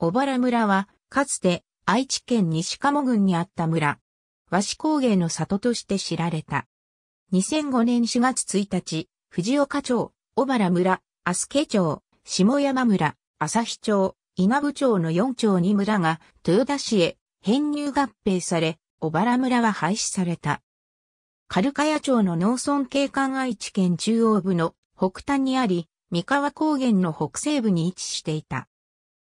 小原村は、かつて愛知県西鴨郡にあった村。和紙工芸の里として知られた。2005年4月1日、藤岡町、小原村、アスケ町、下山村、日町、稲部町の4町に村が豊田市へ編入合併され、小原村は廃止された。カルカヤ町の農村景観愛知県中央部の北端にあり、三河高原の北西部に位置していた。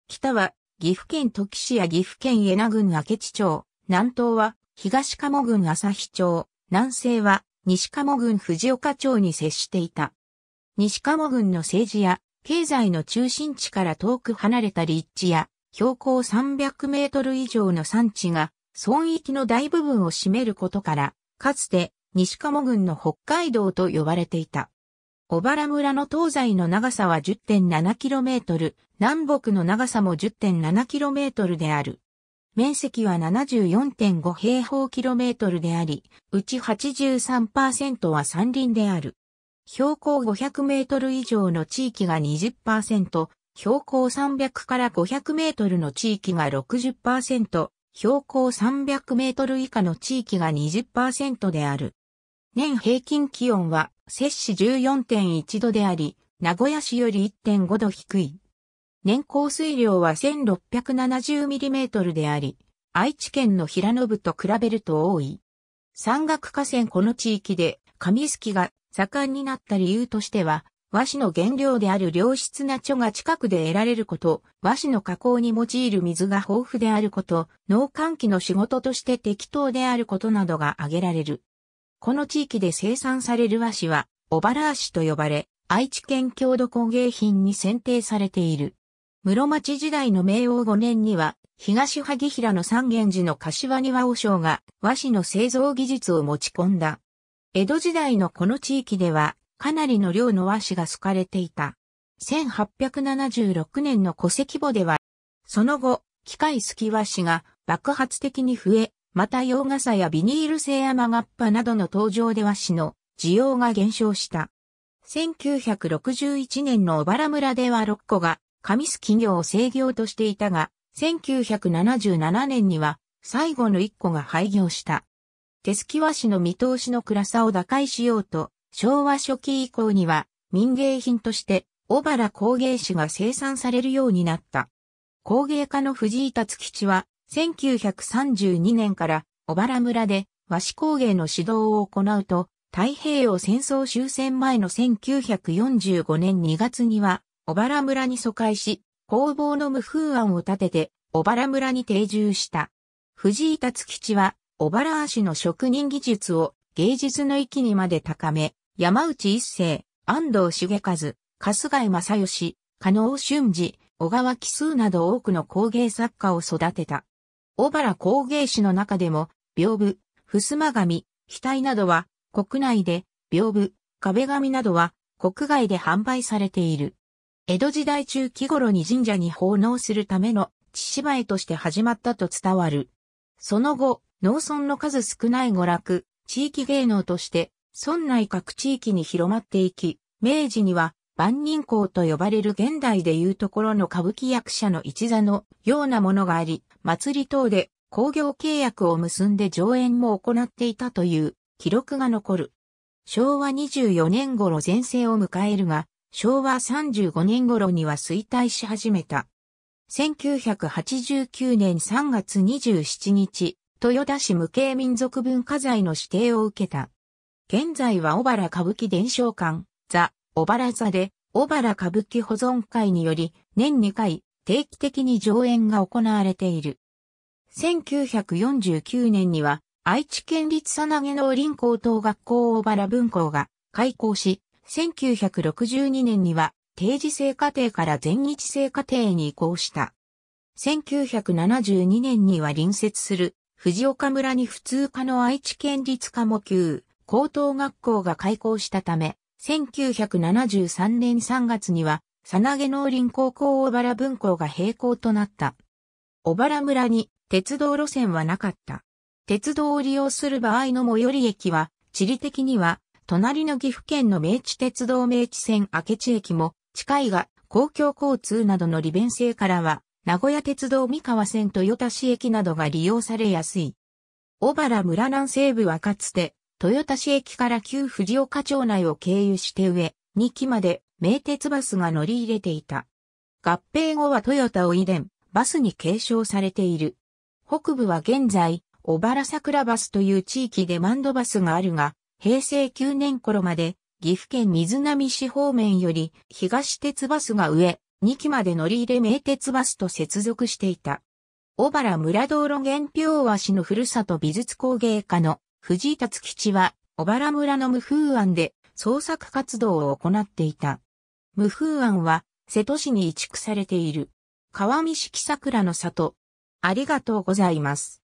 北は岐阜県土岐市や岐阜県恵那郡明智町、南東は東鴨郡旭町、南西は西鴨郡藤岡町に接していた。西鴨郡の政治や経済の中心地から遠く離れた立地や標高300メートル以上の山地が村域の大部分を占めることから、かつて西鴨郡の北海道と呼ばれていた。小原村の東西の長さは 10.7km、南北の長さも 10.7km である。面積は74.5平方キロメートルであり、うち83%は山林である。標高500メートル以上の地域が20%、標高300から500メートルの地域が60%、標高300メートル以下の地域が20%である。年平均気温は摂氏14.1度であり、名古屋市より1.5度低い。年降水量は 1670mm であり、愛知県の平野部と比べると多い。山岳河川この地域で、紙すきが盛んになった理由としては、和紙の原料である良質な蝶が近くで得られること、和紙の加工に用いる水が豊富であること、農寒期の仕事として適当であることなどが挙げられる。この地域で生産される和紙は、小原和紙と呼ばれ、愛知県郷土工芸品に選定されている。室町時代の明王5年には、東萩平の三元寺の柏庭王将が和紙の製造技術を持ち込んだ。江戸時代のこの地域では、かなりの量の和紙が好かれていた。1876年の戸籍簿では、その後、機械好き和紙が爆発的に増え、また洋傘やビニール製雨がっぱなどの登場で和紙の需要が減少した。1961年の小原村では6個が紙す企業を制業としていたが、1977年には最後の1個が廃業した。手すき和紙の見通しの暗さを打開しようと、昭和初期以降には民芸品として小原工芸士が生産されるようになった。工芸家の藤井達吉は1932年から小原村で和紙工芸の指導を行うと、太平洋戦争終戦前の1945年2月には、小原村に疎開し、工房の無風案を立てて、小原村に定住した。藤井達吉は、小原足の職人技術を芸術の域にまで高め、山内一世、安藤茂和、春日井正義、加納俊二、小川奇数など多くの工芸作家を育てた。小原工芸士の中でも、屏風、襖紙、額などは、国内で、屏風、壁紙などは、国外で販売されている。江戸時代中期頃に神社に奉納するための、血芝居として始まったと伝わる。その後、農村の数少ない娯楽、地域芸能として、村内各地域に広まっていき、明治には、万人公と呼ばれる現代でいうところの歌舞伎役者の一座のようなものがあり、祭り等で工業契約を結んで上演も行っていたという記録が残る。昭和24年頃全盛を迎えるが、昭和35年頃には衰退し始めた。1989年3月27日、豊田市無形民族文化財の指定を受けた。現在は小原歌舞伎伝承館、ザ・小原座で、小原歌舞伎保存会により、年2回、定期的に上演が行われている。1949年には、愛知県立さなげの林高等学校大原分校が開校し、1962年には定時制課程から全日制課程に移行した。1972年には隣接する藤岡村に普通科の愛知県立科目級高等学校が開校したため、1973年3月にはさなげ農林高校小原分校が閉校となった。小原村に鉄道路線はなかった。鉄道を利用する場合の最寄り駅は、地理的には、隣の岐阜県の明治鉄道明治線明智駅も近いが、公共交通などの利便性からは、名古屋鉄道三河線豊田市駅などが利用されやすい。小原村南西部はかつて、豊田市駅から旧藤岡町内を経由して上、2期まで名鉄バスが乗り入れていた。合併後はトヨタを遺伝、バスに継承されている。北部は現在、小原桜バスという地域でマンドバスがあるが、平成9年頃まで、岐阜県水波市方面より、東鉄バスが上、2期まで乗り入れ名鉄バスと接続していた。小原村道路原表和市のふるさと美術工芸家の藤井達吉は、小原村の無風庵で創作活動を行っていた。無風庵は、瀬戸市に移築されている。川見式桜の里。ありがとうございます。